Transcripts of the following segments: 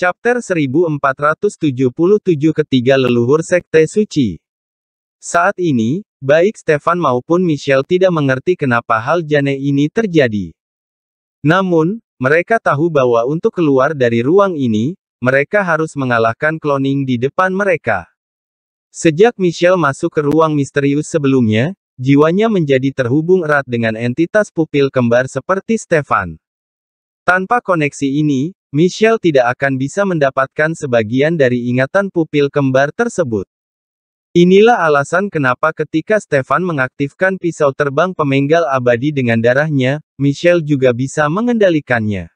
Chapter 1477 Ketiga Leluhur Sekte Suci Saat ini, baik Stefan maupun Michelle tidak mengerti kenapa hal Jane ini terjadi. Namun, mereka tahu bahwa untuk keluar dari ruang ini, mereka harus mengalahkan cloning di depan mereka. Sejak Michelle masuk ke ruang misterius sebelumnya, jiwanya menjadi terhubung erat dengan entitas pupil kembar seperti Stefan. Tanpa koneksi ini, Michelle tidak akan bisa mendapatkan sebagian dari ingatan pupil kembar tersebut. Inilah alasan kenapa ketika Stefan mengaktifkan pisau terbang pemenggal abadi dengan darahnya, Michelle juga bisa mengendalikannya.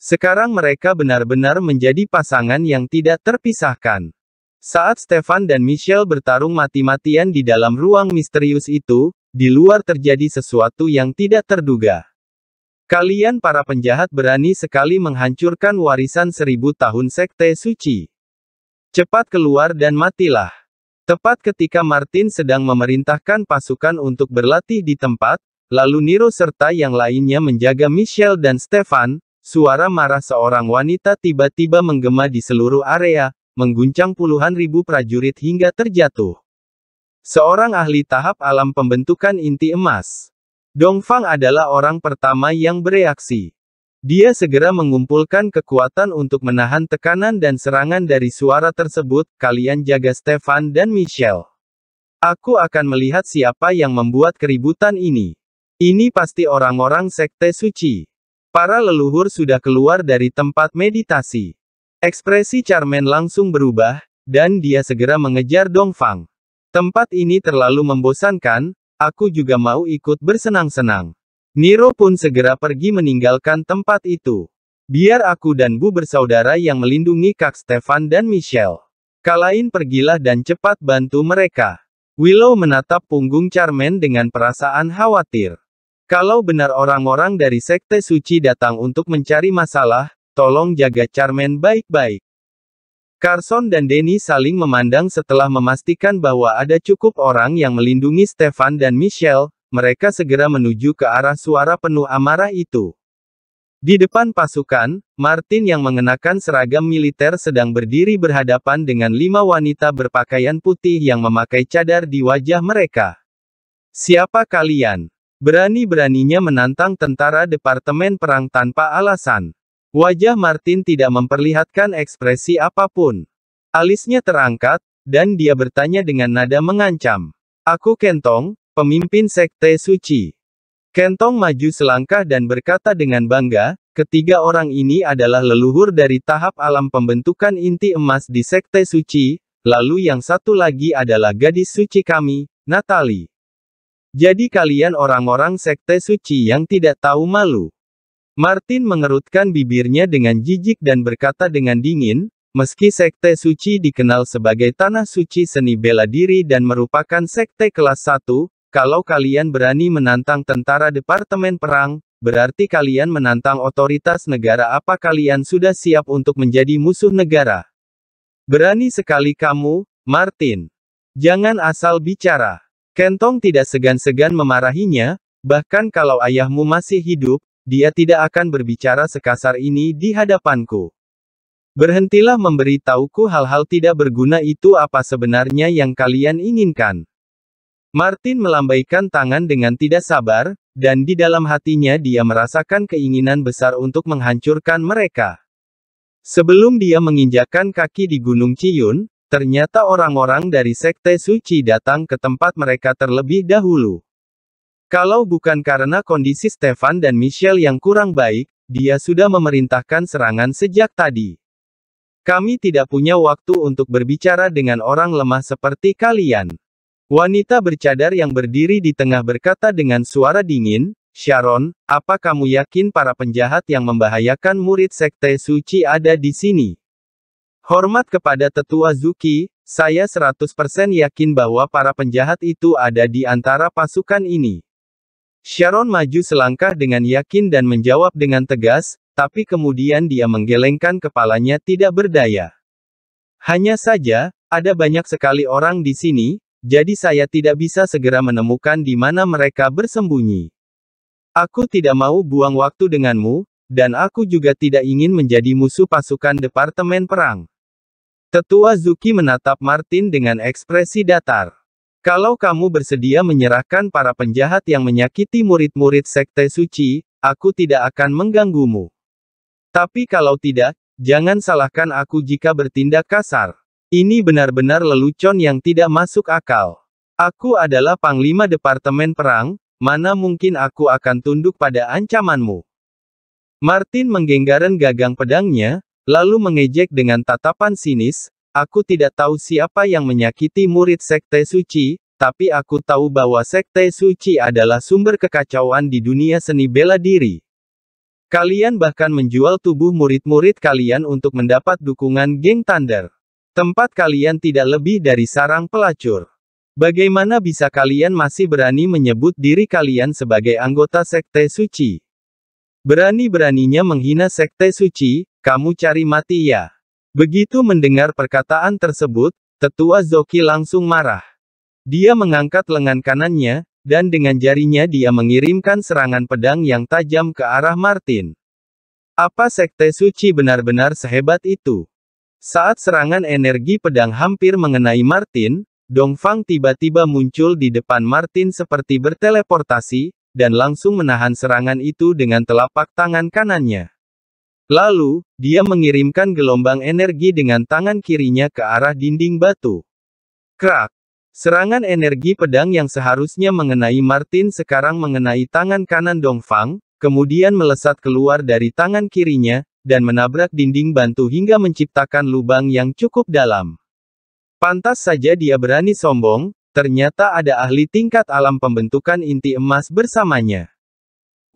Sekarang mereka benar-benar menjadi pasangan yang tidak terpisahkan. Saat Stefan dan Michelle bertarung mati-matian di dalam ruang misterius itu, di luar terjadi sesuatu yang tidak terduga. Kalian para penjahat berani sekali menghancurkan warisan seribu tahun sekte suci. Cepat keluar dan matilah. Tepat ketika Martin sedang memerintahkan pasukan untuk berlatih di tempat, lalu Nero serta yang lainnya menjaga Michelle dan Stefan, suara marah seorang wanita tiba-tiba menggema di seluruh area, mengguncang puluhan ribu prajurit hingga terjatuh. Seorang ahli tahap alam pembentukan inti emas. Dongfang adalah orang pertama yang bereaksi. Dia segera mengumpulkan kekuatan untuk menahan tekanan dan serangan dari suara tersebut, kalian jaga Stefan dan Michelle. Aku akan melihat siapa yang membuat keributan ini. Ini pasti orang-orang sekte suci. Para leluhur sudah keluar dari tempat meditasi. Ekspresi Charmen langsung berubah, dan dia segera mengejar Dongfang. Tempat ini terlalu membosankan, aku juga mau ikut bersenang-senang. Niro pun segera pergi meninggalkan tempat itu. Biar aku dan Bu bersaudara yang melindungi Kak Stefan dan Michelle. Kalain pergilah dan cepat bantu mereka. Willow menatap punggung Charmen dengan perasaan khawatir. Kalau benar orang-orang dari Sekte Suci datang untuk mencari masalah, tolong jaga Charmen baik-baik. Carson dan Denny saling memandang setelah memastikan bahwa ada cukup orang yang melindungi Stefan dan Michelle, mereka segera menuju ke arah suara penuh amarah itu. Di depan pasukan, Martin yang mengenakan seragam militer sedang berdiri berhadapan dengan lima wanita berpakaian putih yang memakai cadar di wajah mereka. Siapa kalian? Berani-beraninya menantang tentara Departemen Perang tanpa alasan. Wajah Martin tidak memperlihatkan ekspresi apapun. Alisnya terangkat, dan dia bertanya dengan nada mengancam. Aku Kentong, pemimpin Sekte Suci. Kentong maju selangkah dan berkata dengan bangga, ketiga orang ini adalah leluhur dari tahap alam pembentukan inti emas di Sekte Suci, lalu yang satu lagi adalah gadis suci kami, Natali. Jadi kalian orang-orang Sekte Suci yang tidak tahu malu. Martin mengerutkan bibirnya dengan jijik dan berkata dengan dingin, meski sekte suci dikenal sebagai tanah suci seni bela diri dan merupakan sekte kelas 1, kalau kalian berani menantang tentara Departemen Perang, berarti kalian menantang otoritas negara apa kalian sudah siap untuk menjadi musuh negara. Berani sekali kamu, Martin. Jangan asal bicara. Kentong tidak segan-segan memarahinya, bahkan kalau ayahmu masih hidup, dia tidak akan berbicara sekasar ini di hadapanku. Berhentilah memberitahuku hal-hal tidak berguna itu apa sebenarnya yang kalian inginkan. Martin melambaikan tangan dengan tidak sabar, dan di dalam hatinya dia merasakan keinginan besar untuk menghancurkan mereka. Sebelum dia menginjakan kaki di Gunung Ciyun, ternyata orang-orang dari Sekte Suci datang ke tempat mereka terlebih dahulu. Kalau bukan karena kondisi Stefan dan Michelle yang kurang baik, dia sudah memerintahkan serangan sejak tadi. Kami tidak punya waktu untuk berbicara dengan orang lemah seperti kalian. Wanita bercadar yang berdiri di tengah berkata dengan suara dingin, Sharon, apa kamu yakin para penjahat yang membahayakan murid sekte suci ada di sini? Hormat kepada tetua Zuki, saya 100% yakin bahwa para penjahat itu ada di antara pasukan ini. Sharon maju selangkah dengan yakin dan menjawab dengan tegas, tapi kemudian dia menggelengkan kepalanya tidak berdaya. Hanya saja, ada banyak sekali orang di sini, jadi saya tidak bisa segera menemukan di mana mereka bersembunyi. Aku tidak mau buang waktu denganmu, dan aku juga tidak ingin menjadi musuh pasukan Departemen Perang. Tetua Zuki menatap Martin dengan ekspresi datar. Kalau kamu bersedia menyerahkan para penjahat yang menyakiti murid-murid sekte suci, aku tidak akan mengganggumu. Tapi kalau tidak, jangan salahkan aku jika bertindak kasar. Ini benar-benar lelucon yang tidak masuk akal. Aku adalah Panglima Departemen Perang, mana mungkin aku akan tunduk pada ancamanmu. Martin menggenggaren gagang pedangnya, lalu mengejek dengan tatapan sinis, Aku tidak tahu siapa yang menyakiti murid Sekte Suci, tapi aku tahu bahwa Sekte Suci adalah sumber kekacauan di dunia seni bela diri. Kalian bahkan menjual tubuh murid-murid kalian untuk mendapat dukungan geng Thunder. Tempat kalian tidak lebih dari sarang pelacur. Bagaimana bisa kalian masih berani menyebut diri kalian sebagai anggota Sekte Suci? Berani-beraninya menghina Sekte Suci, kamu cari mati ya. Begitu mendengar perkataan tersebut, tetua Zoki langsung marah. Dia mengangkat lengan kanannya, dan dengan jarinya dia mengirimkan serangan pedang yang tajam ke arah Martin. Apa sekte suci benar-benar sehebat itu? Saat serangan energi pedang hampir mengenai Martin, Dongfang tiba-tiba muncul di depan Martin seperti berteleportasi, dan langsung menahan serangan itu dengan telapak tangan kanannya. Lalu, dia mengirimkan gelombang energi dengan tangan kirinya ke arah dinding batu. Krak! Serangan energi pedang yang seharusnya mengenai Martin sekarang mengenai tangan kanan Dongfang, kemudian melesat keluar dari tangan kirinya, dan menabrak dinding bantu hingga menciptakan lubang yang cukup dalam. Pantas saja dia berani sombong, ternyata ada ahli tingkat alam pembentukan inti emas bersamanya.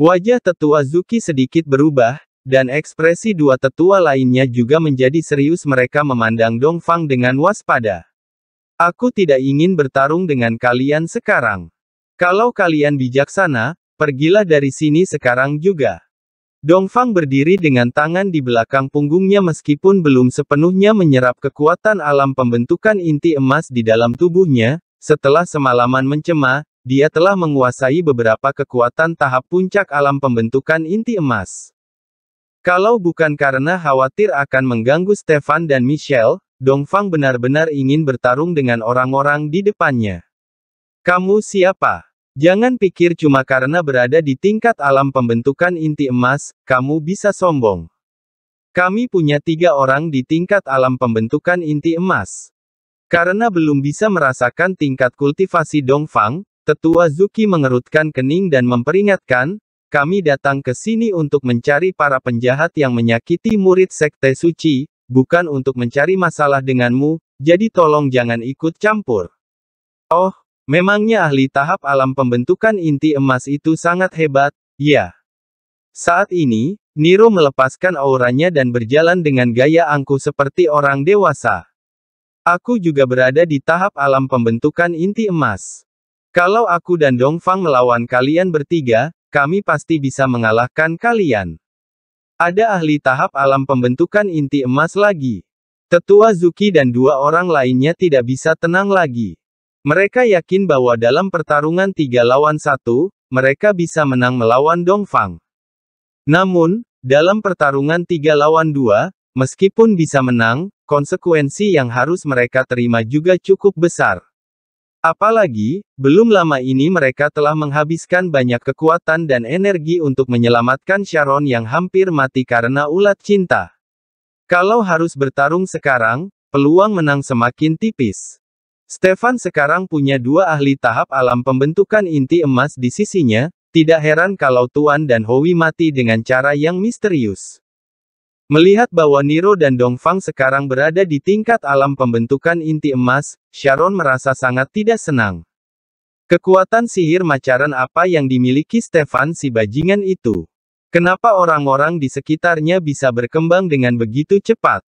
Wajah tetua Zuki sedikit berubah, dan ekspresi dua tetua lainnya juga menjadi serius mereka memandang Dongfang dengan waspada. Aku tidak ingin bertarung dengan kalian sekarang. Kalau kalian bijaksana, pergilah dari sini sekarang juga. Dongfang berdiri dengan tangan di belakang punggungnya meskipun belum sepenuhnya menyerap kekuatan alam pembentukan inti emas di dalam tubuhnya, setelah semalaman mencema, dia telah menguasai beberapa kekuatan tahap puncak alam pembentukan inti emas. Kalau bukan karena khawatir akan mengganggu Stefan dan Michelle, Dongfang benar-benar ingin bertarung dengan orang-orang di depannya. Kamu siapa? Jangan pikir cuma karena berada di tingkat alam pembentukan inti emas, kamu bisa sombong. Kami punya tiga orang di tingkat alam pembentukan inti emas. Karena belum bisa merasakan tingkat kultivasi Dongfang, tetua Zuki mengerutkan kening dan memperingatkan, kami datang ke sini untuk mencari para penjahat yang menyakiti murid sekte suci, bukan untuk mencari masalah denganmu, jadi tolong jangan ikut campur. Oh, memangnya ahli tahap alam pembentukan inti emas itu sangat hebat, ya. Saat ini, Niro melepaskan auranya dan berjalan dengan gaya angkuh seperti orang dewasa. Aku juga berada di tahap alam pembentukan inti emas. Kalau aku dan Dongfang melawan kalian bertiga, kami pasti bisa mengalahkan kalian. Ada ahli tahap alam pembentukan inti emas lagi. Tetua Zuki dan dua orang lainnya tidak bisa tenang lagi. Mereka yakin bahwa dalam pertarungan tiga lawan satu, mereka bisa menang melawan Dongfang. Namun, dalam pertarungan tiga lawan dua, meskipun bisa menang, konsekuensi yang harus mereka terima juga cukup besar. Apalagi, belum lama ini mereka telah menghabiskan banyak kekuatan dan energi untuk menyelamatkan Sharon yang hampir mati karena ulat cinta. Kalau harus bertarung sekarang, peluang menang semakin tipis. Stefan sekarang punya dua ahli tahap alam pembentukan inti emas di sisinya, tidak heran kalau Tuan dan Howie mati dengan cara yang misterius. Melihat bahwa Niro dan Dongfang sekarang berada di tingkat alam pembentukan inti emas, Sharon merasa sangat tidak senang. Kekuatan sihir macaran apa yang dimiliki Stefan si bajingan itu? Kenapa orang-orang di sekitarnya bisa berkembang dengan begitu cepat?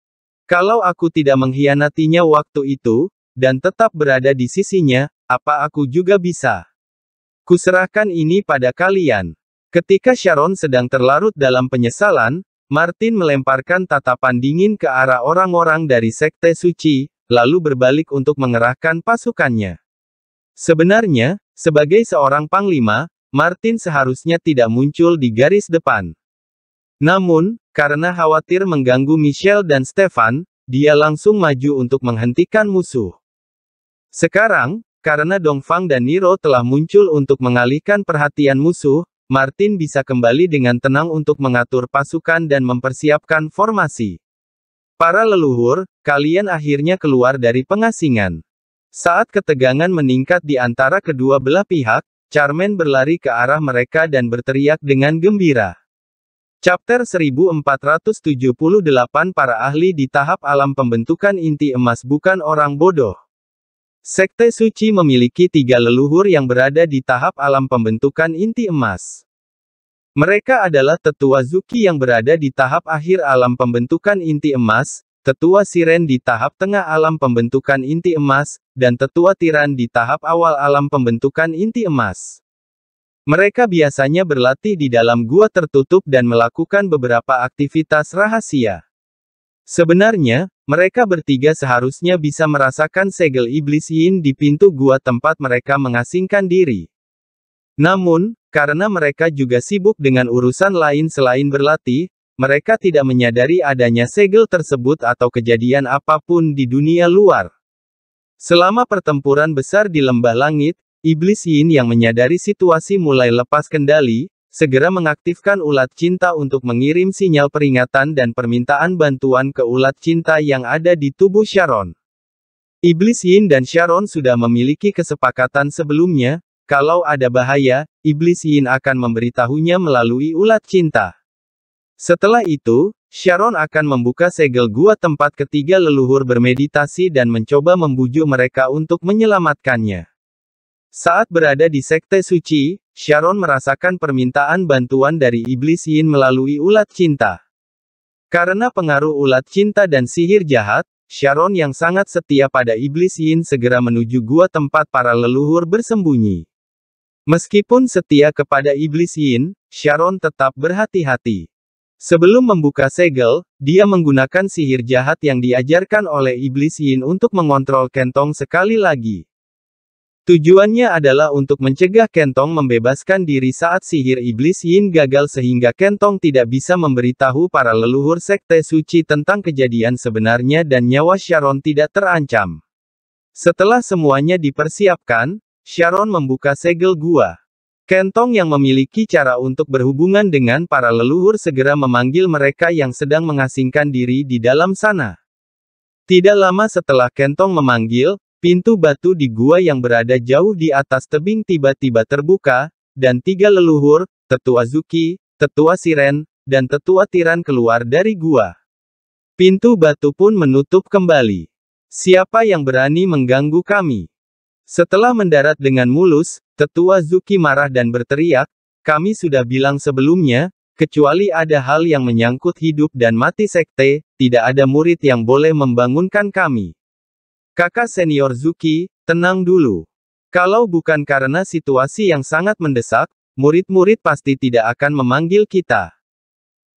Kalau aku tidak mengkhianatinya waktu itu, dan tetap berada di sisinya, apa aku juga bisa? Kuserahkan ini pada kalian. Ketika Sharon sedang terlarut dalam penyesalan, Martin melemparkan tatapan dingin ke arah orang-orang dari sekte suci, lalu berbalik untuk mengerahkan pasukannya. Sebenarnya, sebagai seorang panglima, Martin seharusnya tidak muncul di garis depan. Namun, karena khawatir mengganggu Michelle dan Stefan, dia langsung maju untuk menghentikan musuh. Sekarang, karena Dongfang dan Niro telah muncul untuk mengalihkan perhatian musuh, Martin bisa kembali dengan tenang untuk mengatur pasukan dan mempersiapkan formasi. Para leluhur, kalian akhirnya keluar dari pengasingan. Saat ketegangan meningkat di antara kedua belah pihak, Charmen berlari ke arah mereka dan berteriak dengan gembira. Chapter 1478 Para ahli di tahap alam pembentukan inti emas bukan orang bodoh. Sekte suci memiliki tiga leluhur yang berada di tahap alam pembentukan inti emas. Mereka adalah tetua Zuki yang berada di tahap akhir alam pembentukan inti emas, tetua Siren di tahap tengah alam pembentukan inti emas, dan tetua Tiran di tahap awal alam pembentukan inti emas. Mereka biasanya berlatih di dalam gua tertutup dan melakukan beberapa aktivitas rahasia. Sebenarnya, mereka bertiga seharusnya bisa merasakan segel iblis Yin di pintu gua tempat mereka mengasingkan diri. Namun, karena mereka juga sibuk dengan urusan lain selain berlatih, mereka tidak menyadari adanya segel tersebut atau kejadian apapun di dunia luar. Selama pertempuran besar di lembah langit, iblis Yin yang menyadari situasi mulai lepas kendali, segera mengaktifkan ulat cinta untuk mengirim sinyal peringatan dan permintaan bantuan ke ulat cinta yang ada di tubuh Sharon. Iblis Yin dan Sharon sudah memiliki kesepakatan sebelumnya, kalau ada bahaya, Iblis Yin akan memberitahunya melalui ulat cinta. Setelah itu, Sharon akan membuka segel gua tempat ketiga leluhur bermeditasi dan mencoba membujuk mereka untuk menyelamatkannya. Saat berada di Sekte Suci, Sharon merasakan permintaan bantuan dari Iblis Yin melalui ulat cinta. Karena pengaruh ulat cinta dan sihir jahat, Sharon yang sangat setia pada Iblis Yin segera menuju gua tempat para leluhur bersembunyi. Meskipun setia kepada Iblis Yin, Sharon tetap berhati-hati. Sebelum membuka segel, dia menggunakan sihir jahat yang diajarkan oleh Iblis Yin untuk mengontrol kentong sekali lagi. Tujuannya adalah untuk mencegah Kentong membebaskan diri saat sihir iblis Yin gagal sehingga Kentong tidak bisa memberitahu para leluhur sekte suci tentang kejadian sebenarnya dan nyawa Sharon tidak terancam. Setelah semuanya dipersiapkan, Sharon membuka segel gua. Kentong yang memiliki cara untuk berhubungan dengan para leluhur segera memanggil mereka yang sedang mengasingkan diri di dalam sana. Tidak lama setelah Kentong memanggil, Pintu batu di gua yang berada jauh di atas tebing tiba-tiba terbuka, dan tiga leluhur, tetua Zuki, tetua Siren, dan tetua Tiran keluar dari gua. Pintu batu pun menutup kembali. Siapa yang berani mengganggu kami? Setelah mendarat dengan mulus, tetua Zuki marah dan berteriak, kami sudah bilang sebelumnya, kecuali ada hal yang menyangkut hidup dan mati sekte, tidak ada murid yang boleh membangunkan kami. Kakak senior Zuki, tenang dulu. Kalau bukan karena situasi yang sangat mendesak, murid-murid pasti tidak akan memanggil kita.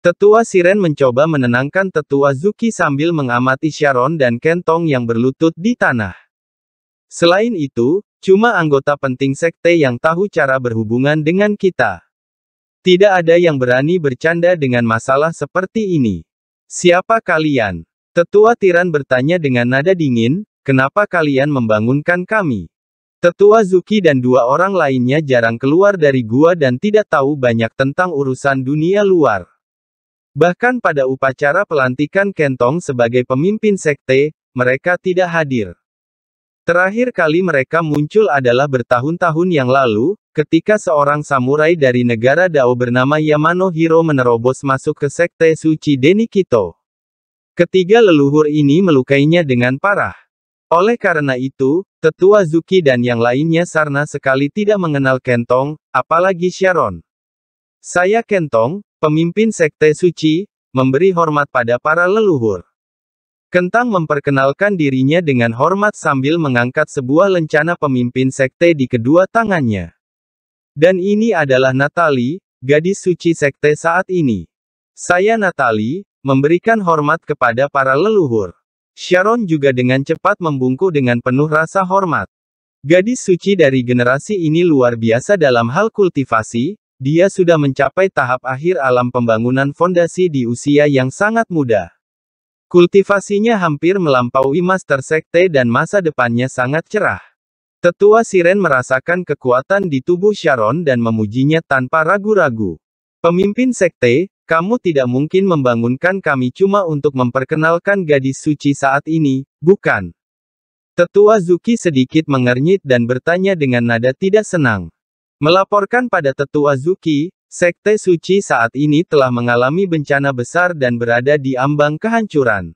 Tetua Siren mencoba menenangkan tetua Zuki sambil mengamati Sharon dan Kentong yang berlutut di tanah. Selain itu, cuma anggota penting sekte yang tahu cara berhubungan dengan kita. Tidak ada yang berani bercanda dengan masalah seperti ini. Siapa kalian? Tetua Tiran bertanya dengan nada dingin, Kenapa kalian membangunkan kami? Tetua Zuki dan dua orang lainnya jarang keluar dari gua dan tidak tahu banyak tentang urusan dunia luar. Bahkan pada upacara pelantikan Kentong sebagai pemimpin sekte, mereka tidak hadir. Terakhir kali mereka muncul adalah bertahun-tahun yang lalu, ketika seorang samurai dari negara Dao bernama Yamano Hiro menerobos masuk ke sekte suci Denikito. Ketiga leluhur ini melukainya dengan parah. Oleh karena itu, tetua Zuki dan yang lainnya sarna sekali tidak mengenal Kentong, apalagi Sharon. Saya Kentong, pemimpin Sekte Suci, memberi hormat pada para leluhur. Kentang memperkenalkan dirinya dengan hormat sambil mengangkat sebuah lencana pemimpin sekte di kedua tangannya. Dan ini adalah Natali, gadis suci sekte saat ini. Saya Natali, memberikan hormat kepada para leluhur. Sharon juga dengan cepat membungkuk dengan penuh rasa hormat. Gadis suci dari generasi ini luar biasa dalam hal kultivasi, dia sudah mencapai tahap akhir alam pembangunan fondasi di usia yang sangat muda. Kultivasinya hampir melampaui Master Sekte dan masa depannya sangat cerah. Tetua Siren merasakan kekuatan di tubuh Sharon dan memujinya tanpa ragu-ragu. Pemimpin Sekte, kamu tidak mungkin membangunkan kami cuma untuk memperkenalkan gadis suci saat ini, bukan? Tetua Zuki sedikit mengernyit dan bertanya dengan nada tidak senang. Melaporkan pada Tetua Zuki, Sekte Suci saat ini telah mengalami bencana besar dan berada di ambang kehancuran.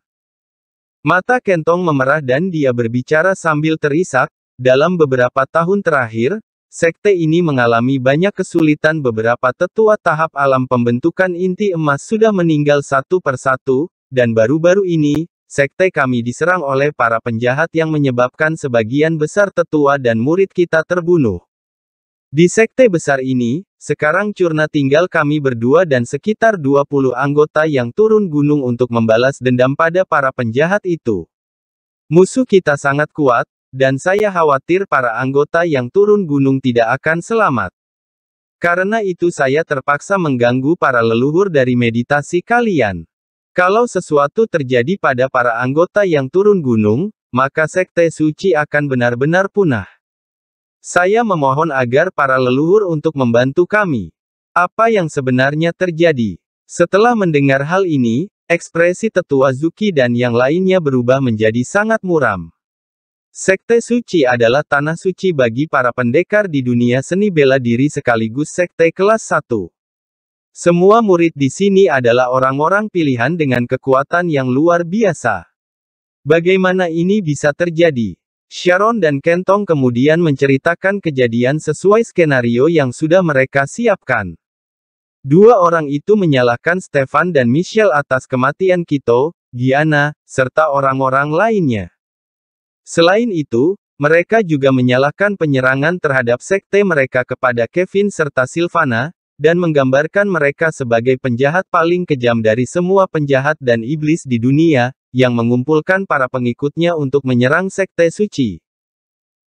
Mata Kentong memerah dan dia berbicara sambil terisak, dalam beberapa tahun terakhir, Sekte ini mengalami banyak kesulitan beberapa tetua tahap alam pembentukan inti emas sudah meninggal satu persatu, dan baru-baru ini, sekte kami diserang oleh para penjahat yang menyebabkan sebagian besar tetua dan murid kita terbunuh. Di sekte besar ini, sekarang Curna tinggal kami berdua dan sekitar 20 anggota yang turun gunung untuk membalas dendam pada para penjahat itu. Musuh kita sangat kuat, dan saya khawatir para anggota yang turun gunung tidak akan selamat. Karena itu saya terpaksa mengganggu para leluhur dari meditasi kalian. Kalau sesuatu terjadi pada para anggota yang turun gunung, maka sekte suci akan benar-benar punah. Saya memohon agar para leluhur untuk membantu kami. Apa yang sebenarnya terjadi? Setelah mendengar hal ini, ekspresi tetua Zuki dan yang lainnya berubah menjadi sangat muram. Sekte suci adalah tanah suci bagi para pendekar di dunia seni bela diri sekaligus sekte kelas 1. Semua murid di sini adalah orang-orang pilihan dengan kekuatan yang luar biasa. Bagaimana ini bisa terjadi? Sharon dan Kentong kemudian menceritakan kejadian sesuai skenario yang sudah mereka siapkan. Dua orang itu menyalahkan Stefan dan Michelle atas kematian Kito, Giana, serta orang-orang lainnya. Selain itu, mereka juga menyalahkan penyerangan terhadap sekte mereka kepada Kevin serta Silvana, dan menggambarkan mereka sebagai penjahat paling kejam dari semua penjahat dan iblis di dunia, yang mengumpulkan para pengikutnya untuk menyerang sekte suci.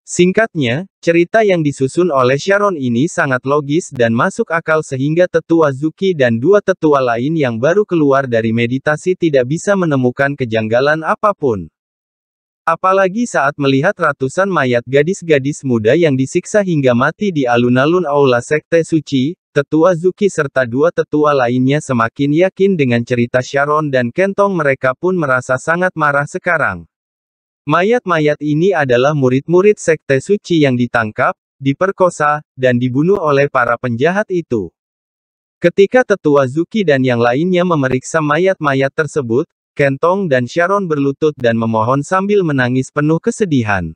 Singkatnya, cerita yang disusun oleh Sharon ini sangat logis dan masuk akal sehingga tetua Zuki dan dua tetua lain yang baru keluar dari meditasi tidak bisa menemukan kejanggalan apapun. Apalagi saat melihat ratusan mayat gadis-gadis muda yang disiksa hingga mati di alun-alun Aula Sekte Suci, tetua Zuki serta dua tetua lainnya semakin yakin dengan cerita Sharon dan Kentong mereka pun merasa sangat marah sekarang. Mayat-mayat ini adalah murid-murid Sekte Suci yang ditangkap, diperkosa, dan dibunuh oleh para penjahat itu. Ketika tetua Zuki dan yang lainnya memeriksa mayat-mayat tersebut, Kentong dan Sharon berlutut dan memohon sambil menangis penuh kesedihan.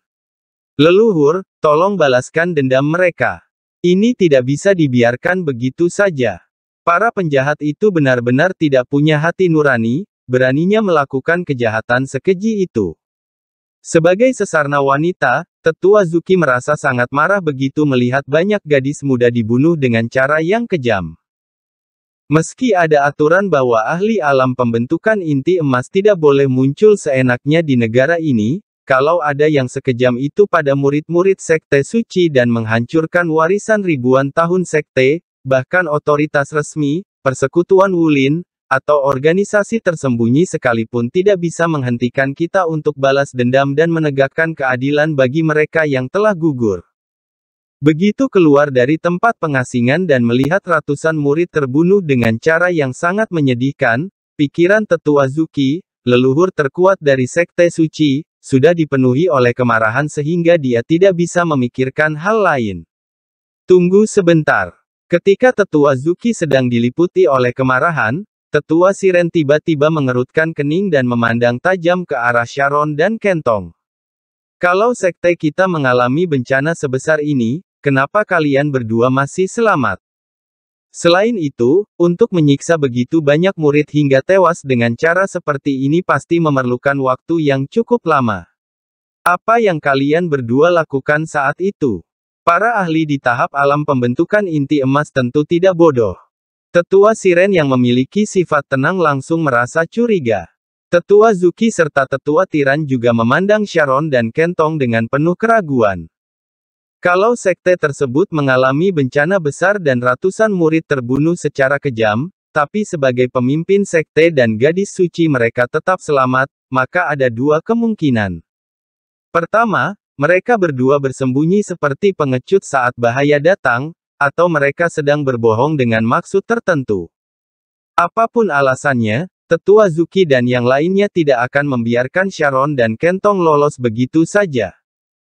Leluhur, tolong balaskan dendam mereka. Ini tidak bisa dibiarkan begitu saja. Para penjahat itu benar-benar tidak punya hati nurani, beraninya melakukan kejahatan sekeji itu. Sebagai sesarna wanita, tetua Zuki merasa sangat marah begitu melihat banyak gadis muda dibunuh dengan cara yang kejam. Meski ada aturan bahwa ahli alam pembentukan inti emas tidak boleh muncul seenaknya di negara ini, kalau ada yang sekejam itu pada murid-murid sekte suci dan menghancurkan warisan ribuan tahun sekte, bahkan otoritas resmi, persekutuan Wulin, atau organisasi tersembunyi sekalipun tidak bisa menghentikan kita untuk balas dendam dan menegakkan keadilan bagi mereka yang telah gugur. Begitu keluar dari tempat pengasingan dan melihat ratusan murid terbunuh dengan cara yang sangat menyedihkan, pikiran tetua Zuki, leluhur terkuat dari sekte suci, sudah dipenuhi oleh kemarahan sehingga dia tidak bisa memikirkan hal lain. Tunggu sebentar. Ketika tetua Zuki sedang diliputi oleh kemarahan, tetua Siren tiba-tiba mengerutkan kening dan memandang tajam ke arah Sharon dan Kentong. Kalau sekte kita mengalami bencana sebesar ini, Kenapa kalian berdua masih selamat? Selain itu, untuk menyiksa begitu banyak murid hingga tewas dengan cara seperti ini pasti memerlukan waktu yang cukup lama. Apa yang kalian berdua lakukan saat itu? Para ahli di tahap alam pembentukan inti emas tentu tidak bodoh. Tetua Siren yang memiliki sifat tenang langsung merasa curiga. Tetua Zuki serta tetua Tiran juga memandang Sharon dan Kentong dengan penuh keraguan. Kalau sekte tersebut mengalami bencana besar dan ratusan murid terbunuh secara kejam, tapi sebagai pemimpin sekte dan gadis suci mereka tetap selamat, maka ada dua kemungkinan. Pertama, mereka berdua bersembunyi seperti pengecut saat bahaya datang, atau mereka sedang berbohong dengan maksud tertentu. Apapun alasannya, Tetua Zuki dan yang lainnya tidak akan membiarkan Sharon dan Kentong lolos begitu saja.